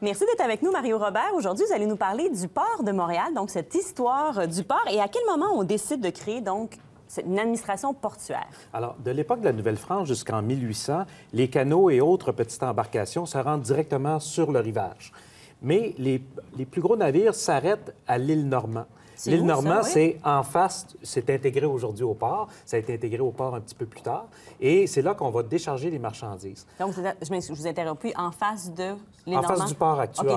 Merci d'être avec nous, Mario Robert. Aujourd'hui, vous allez nous parler du port de Montréal, donc cette histoire du port et à quel moment on décide de créer donc une administration portuaire. Alors, de l'époque de la Nouvelle-France jusqu'en 1800, les canots et autres petites embarcations se rendent directement sur le rivage. Mais les, les plus gros navires s'arrêtent à l'île Normand. L'île Normand, c'est en face, c'est intégré aujourd'hui au port. Ça a été intégré au port un petit peu plus tard. Et c'est là qu'on va décharger les marchandises. Donc, je, vous interromps, en face de l'île Normand? En face du port actuel.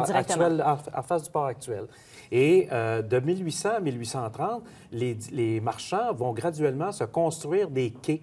en, face du port actuel. Et euh, de 1800 à 1830, les marchands vont graduellement se construire des quais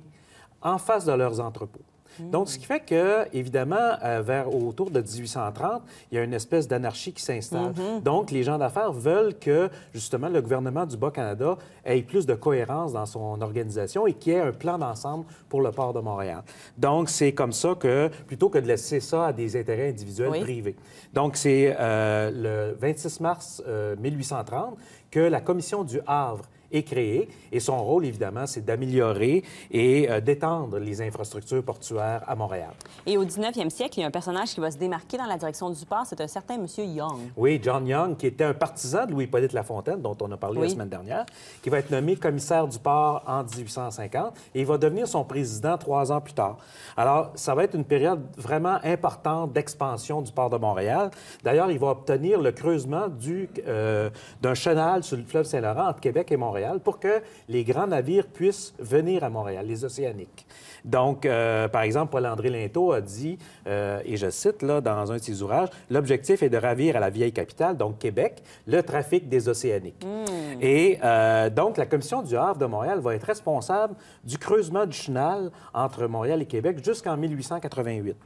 en face de leurs entrepôts. Mmh. Donc, ce qui fait que, évidemment, euh, vers autour de 1830, il y a une espèce d'anarchie qui s'installe. Mmh. Donc, les gens d'affaires veulent que, justement, le gouvernement du Bas-Canada ait plus de cohérence dans son organisation et qu'il y ait un plan d'ensemble pour le port de Montréal. Donc, c'est comme ça que, plutôt que de laisser ça à des intérêts individuels privés. Donc, c'est euh, le 26 mars 1830 euh, que la commission du Havre créé. Et son rôle, évidemment, c'est d'améliorer et euh, d'étendre les infrastructures portuaires à Montréal. Et au 19e siècle, il y a un personnage qui va se démarquer dans la direction du port, c'est un certain M. Young. Oui, John Young, qui était un partisan de louis la Lafontaine, dont on a parlé la semaine dernière, qui va être nommé commissaire du port en 1850 et il va devenir son président trois ans plus tard. Alors, ça va être une période vraiment importante d'expansion du port de Montréal. D'ailleurs, il va obtenir le creusement d'un du, euh, d'un chenal sur le fleuve Saint-Laurent entre Québec et Montréal pour que les grands navires puissent venir à Montréal, les océaniques. Donc, euh, par exemple, Paul-André Linteau a dit, euh, et je cite là dans un de ses ouvrages, l'objectif est de ravir à la vieille capitale, donc Québec, le trafic des océaniques. Hmm. Et euh, donc, la commission du Havre de Montréal va être responsable du creusement du chenal entre Montréal et Québec jusqu'en 1888.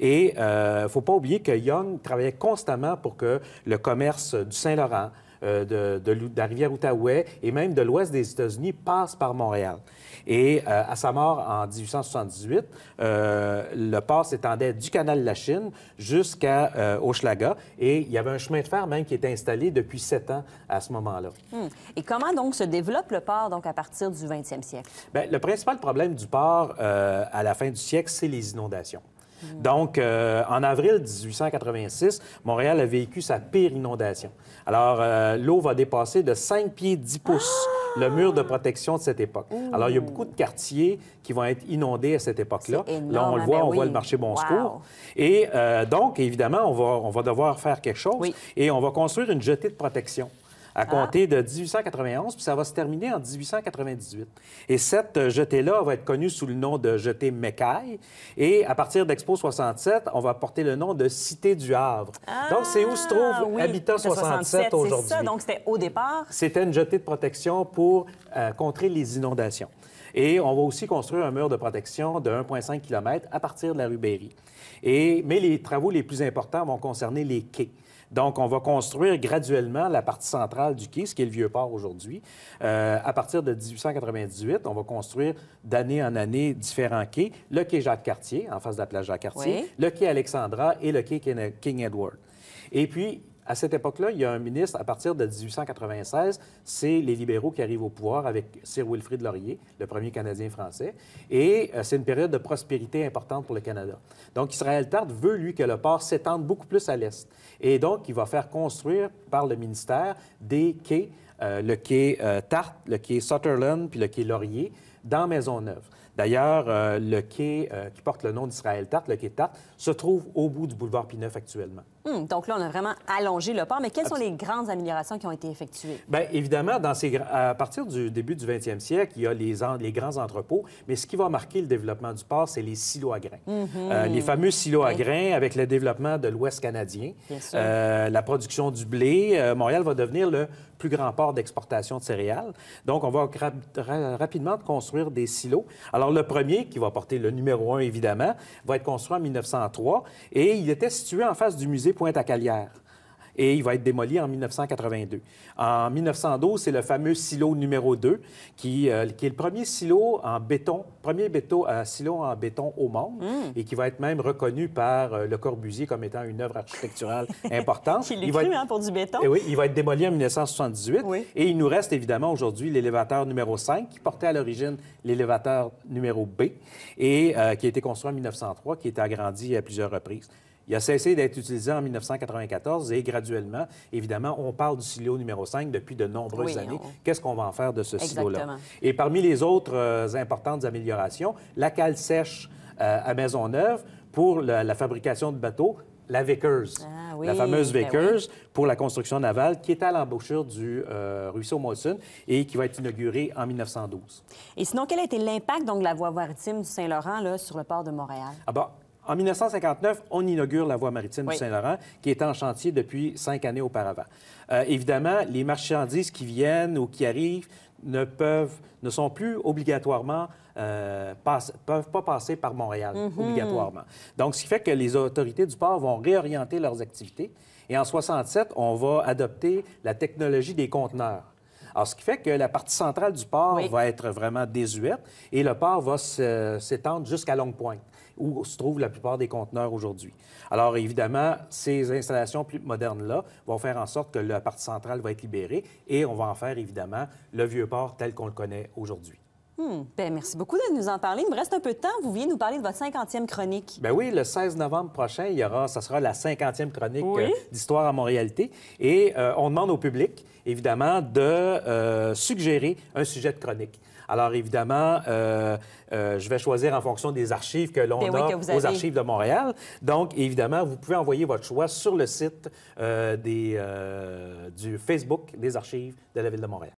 Et il ne faut pas oublier que Young travaillait constamment pour que le commerce du Saint-Laurent, euh, de, de, de, la rivière Outaouais et même de l'ouest des États-Unis passe par Montréal. Et euh, à sa mort en 1878, euh, le port s'étendait du canal de la Chine jusqu'à euh, Hochelaga et il y avait un chemin de fer même qui était installé depuis sept ans à ce moment-là. Hmm. Et comment donc se développe le port donc à partir du 20e siècle? Ben, le principal problème du port à la fin du siècle, c'est les inondations. Mm. Donc, euh, en avril 1886, Montréal a vécu sa pire inondation. Alors, euh, l'eau va dépasser de 5 pieds 10 pouces le ah! mur de protection de cette époque. Alors, il y a beaucoup de quartiers qui vont être inondés à cette époque-là. Là, on le voit, ah on voit ben le marché Bon Et euh, donc, évidemment, on va, devoir faire quelque chose et on va construire une jetée de protection à ah. compter de 1891, puis ça va se terminer en 1898. Et cette euh, jetée-là va être connue sous le nom de jetée Mécaille. Et à partir d'Expo 67, on va porter le nom de Cité du Havre. Ah, donc, c'est où se trouve oui, Habitat 67, C'est aujourd'hui. donc c'était au départ. C'était une jetée de protection pour euh, contrer les inondations. Et on va aussi construire un mur de protection de 1,5 km à partir de la rue Berry. Et, mais les travaux les plus importants vont concerner les quais. Donc, on va construire graduellement la partie centrale du quai, ce qui est le Vieux-Port aujourd'hui. Euh, à partir de 1898, on va construire d'année en année différents quais. Le quai Jacques-Cartier, en face de la plage Jacques-Cartier, le quai Alexandra et le quai King Edward. Et puis, à cette époque-là, il y a un ministre, à partir de 1896, c'est les libéraux qui arrivent au pouvoir avec Sir Wilfrid Laurier, le premier Canadien-Français, et euh, c'est une période de prospérité importante pour le Canada. Donc, Israël Tarte veut, lui, que le port s'étende beaucoup plus à l'est. Et donc, il va faire construire par le ministère des quais euh, le quai euh, Tarte, le quai Sutherland, puis le quai Laurier, dans Maisonneuve. D'ailleurs, euh, le quai qui porte le nom d'Israël Tarte, le quai Tarte, se trouve au bout du boulevard Pineuf actuellement. Hmm, donc là, on a vraiment allongé le port, mais quelles sont les grandes améliorations qui ont été effectuées? Bien, évidemment, dans ces... à partir du début du 20e siècle, il y a les, les grands entrepôts, mais ce qui va marquer le développement du port, c'est les silos à grains. Mhm. les fameux silos à grains avec le développement de l'Ouest canadien, la production du blé. Montréal va devenir le plus grand port d'exportation de céréales. Donc, on va rapidement construire des silos. Alors, le premier, qui va porter le numéro un, évidemment, va être construit en 1903 et il était situé en face du musée Pointe-à-Calière et il va être démoli en 1982. En 1912, c'est le fameux silo numéro 2 euh, qui, est le premier silo en béton, premier béton, à euh, silo en béton au monde hmm. et qui va être même reconnu par euh, Le Corbusier comme étant une œuvre architecturale importante. il va cru, hein, pour du béton. Eh oui, il va être démoli en 1978 et il nous reste évidemment aujourd'hui l'élévateur numéro 5 qui portait à l'origine l'élévateur numéro B et qui a été construit en 1903, qui a été agrandi à plusieurs reprises. Il a cessé d'être utilisé en 1994 et graduellement, évidemment, on parle du silo numéro 5 depuis de nombreuses années. Qu'est-ce qu'on va en faire de ce silo-là? Et parmi les autres euh, importantes améliorations, la cale sèche à euh, à Maisonneuve pour la, fabrication de bateaux, la Vickers, ah la fameuse ben Vickers pour la construction navale qui est à l'embouchure du euh, ruisseau Molson et qui va être inaugurée en 1912. Et sinon, quel a été l'impact donc, de la voie maritime du Saint-Laurent sur le port de Montréal? Ah ben, en 1959, on inaugure la voie maritime de du Saint-Laurent, qui est en chantier depuis cinq années auparavant. Euh, évidemment, les marchandises qui viennent ou qui arrivent ne peuvent, ne sont plus obligatoirement euh, peuvent pas passer par Montréal mhm. obligatoirement. Donc, ce qui fait que les autorités du port vont réorienter leurs activités. Et en 67, on va adopter la technologie des conteneurs. Alors, ce qui fait que la partie centrale du port va être vraiment désuète et le port va s'étendre jusqu'à Longue Pointe où se trouvent la plupart des conteneurs aujourd'hui. Alors, évidemment, ces installations plus modernes-là vont faire en sorte que la partie centrale va être libérée et on va en faire, évidemment, le vieux port tel qu'on le connaît aujourd'hui. Hmm, ben, merci beaucoup de nous en parler. Il me reste un peu de temps. Vous venez nous parler de votre 50e chronique. Ben oui, le 16 novembre prochain, il y aura, ça sera la 50e chronique euh, d'Histoire à Montréalité. Et euh, on demande au public, évidemment, de euh, suggérer un sujet de chronique. Alors, évidemment, euh, euh, je vais choisir en fonction des archives que l'on ben a aux archives de Montréal. Donc, évidemment, vous pouvez envoyer votre choix sur le site euh, du Facebook des archives de la Ville de Montréal.